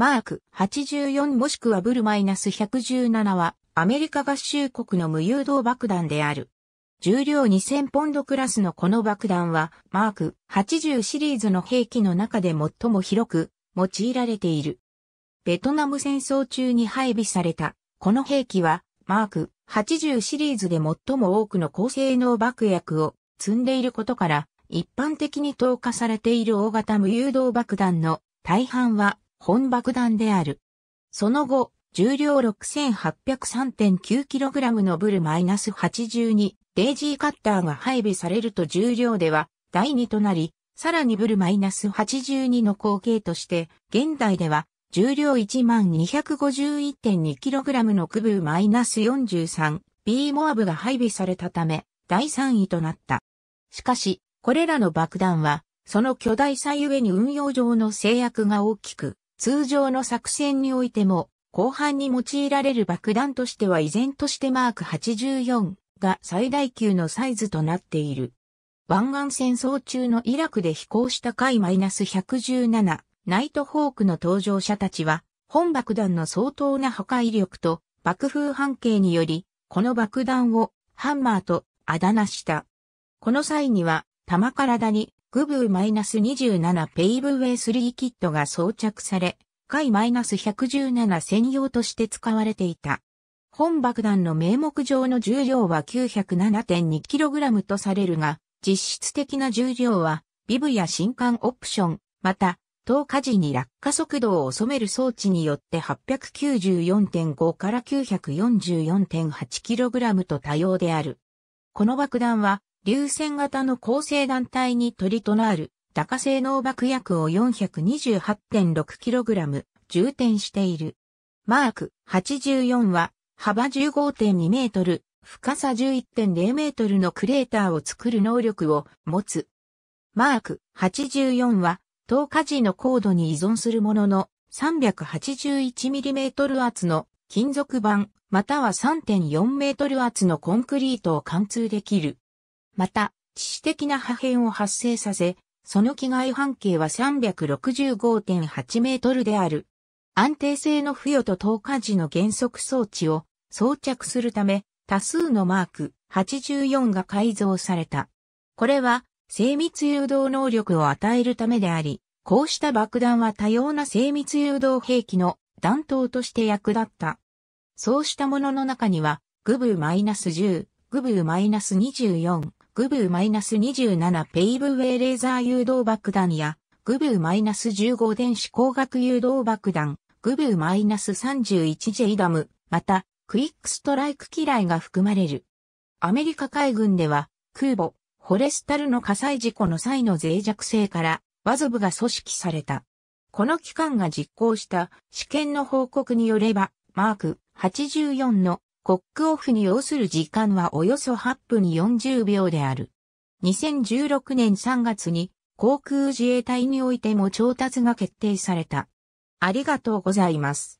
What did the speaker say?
マーク84もしくはブルマイナス117はアメリカ合衆国の無誘導爆弾である。重量2000ポンドクラスのこの爆弾は、マーク80シリーズの兵器の中で最も広く用いられている。ベトナム戦争中に配備された、この兵器は、マーク80シリーズで最も多くの高性能爆薬を積んでいることから、一般的に投下されている大型無誘導爆弾の大半は本爆弾である。その後、重量 6803.9kg のブル -82 デイジーカッターが配備されると重量では第2となり、さらにブル -82 の後継として、現代では重量 1251.2kg のクブー -43 B モアブが配備されたため、第3位となった。しかし、これらの爆弾は、その巨大さゆえに運用上の制約が大きく、通常の作戦においても、後半に用いられる爆弾としては依然としてマーク84が最大級のサイズとなっている。湾岸戦争中のイラクで飛行した回 -117 ナイトホークの搭乗者たちは、本爆弾の相当な破壊力と爆風半径により、この爆弾をハンマーとあだ名した。この際には、玉体にグブー -27 ペイブウェイ3キットが装着され、回 -117 専用として使われていた。本爆弾の名目上の重量は 907.2kg とされるが、実質的な重量は、ビブや新刊オプション、また、投下時に落下速度を収める装置によって894.5から 944.8kg と多様である。この爆弾は流線型の構成団体に取りとなる、高性能爆薬を 428.6kg 充填している。マーク84は幅15.2メートル、深さ11.0メートルのクレーターを作る能力を持つ。マーク84は透過時の高度に依存するものの 381mm 厚の金属板または 3.4m 厚のコンクリートを貫通できるまた、致死的な破片を発生させ、その危害半径は365.8メートルである。安定性の付与と投下時の減速装置を装着するため、多数のマーク84が改造された。これは精密誘導能力を与えるためであり、こうした爆弾は多様な精密誘導兵器の弾頭として役立った。そうしたものの中には、グブー -10、グブー -24、グブー -27 ペイブウェイレーザー誘導爆弾や、グブー -15 電子光学誘導爆弾、グブー -31J ダム、また、クイックストライク機雷が含まれる。アメリカ海軍では、空母、ホレスタルの火災事故の際の脆弱性から、ワゾブが組織された。この機関が実行した試験の報告によれば、マーク84のコックオフに要する時間はおよそ8分40秒である。2016年3月に航空自衛隊においても調達が決定された。ありがとうございます。